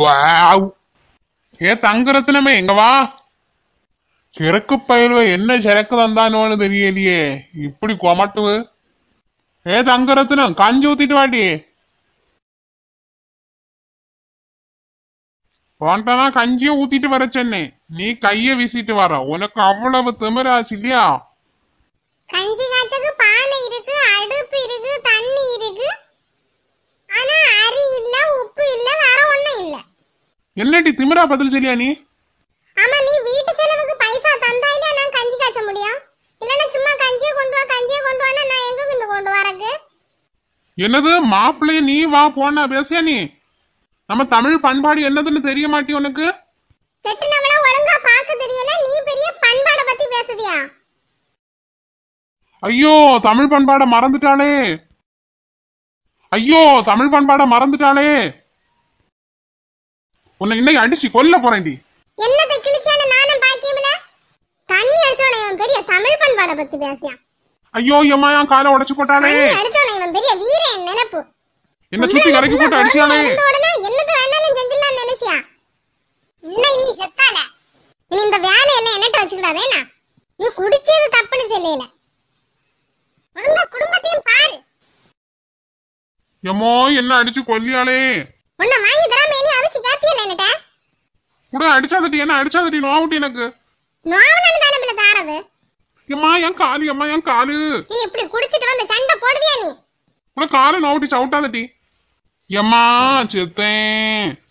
wow ஏ தங்கரத்னமே எங்க வா కిరకు என்ன சிறக்கு చెరకు தெரியலையே இப்படி ఇప్పుడు ஏ ఏ காஞ்சி ஊத்திட்டு வாட்டி போன்றனா கஞ்சிய ஊத்திட்டு வர சென்னை நீ கைய வீசிட்டு வர உனக்கு அவ்வளவு திமிராச்சு இல்லையா கஞ்சி காய்ச்சது பானை இருக்கு என்னடி திமிரா பதில் சொல்லியா நீ ஆமா நீ வீட்டு செலவுக்கு பைசா தந்தா இல்ல நான் கஞ்சி காச்ச முடியும் இல்லனா சும்மா கஞ்சிய கொண்டு வா கஞ்சிய கொண்டு வா நான் எங்க இருந்து கொண்டு வரக்கு என்னது மாப்ளே நீ வா போனா பேசியா நீ நம்ம தமிழ் பண்பாடு என்னதுன்னு தெரிய மாட்டி உனக்கு கெட்டு நம்மள ஒழுங்கா பாக்க தெரியல நீ பெரிய பண்பாட பத்தி பேசுதியா ஐயோ தமிழ் பண்பாடை மறந்துட்டாளே ஐயோ தமிழ் பண்பாடை மறந்துட்டாளே இன்னைக்கு அடிச்சு கொல்ல போறேன் என்னத்தை கிழிச்சான நானும் பாக்கியமில தண்ணி அடிச்சவன இவன் பெரிய தமிழ் பண்பாட பத்தி பேசியா ஐயோ எம்மா என் காலை உடைச்சு போட்டானே தண்ணி அடிச்சவன இவன் பெரிய வீரன் நினைப்பு என்ன சுத்தி கரைக்கு போட்டு அடிச்சானே என்னது வேணாலும் செஞ்சிடலாம் நினைச்சியா இன்னை நீ செத்தால இனி இந்த எல்லாம் என்னட்ட வச்சுக்கிடாதேனா நீ குடிச்சது தப்புன்னு சொல்லல ஒழுங்கா குடும்பத்தையும் பாரு எம்மோ என்ன அடிச்சு கொல்லியாளே உன்ன வாங்கி மேனி இனி காப்பி இல்ல என்னட்ட குட அடிச்சாதடி என்ன அடிச்சாதடி நோவுட்டி எனக்கு நோவுனால தான நம்மள தாரது அம்மா என் காலு அம்மா என் காலு நீ இப்படி குடிச்சிட்டு வந்த சண்டை போடுவியா நீ உன காலு நோவுட்டி சவுட்டாதடி எம்மா செத்தேன்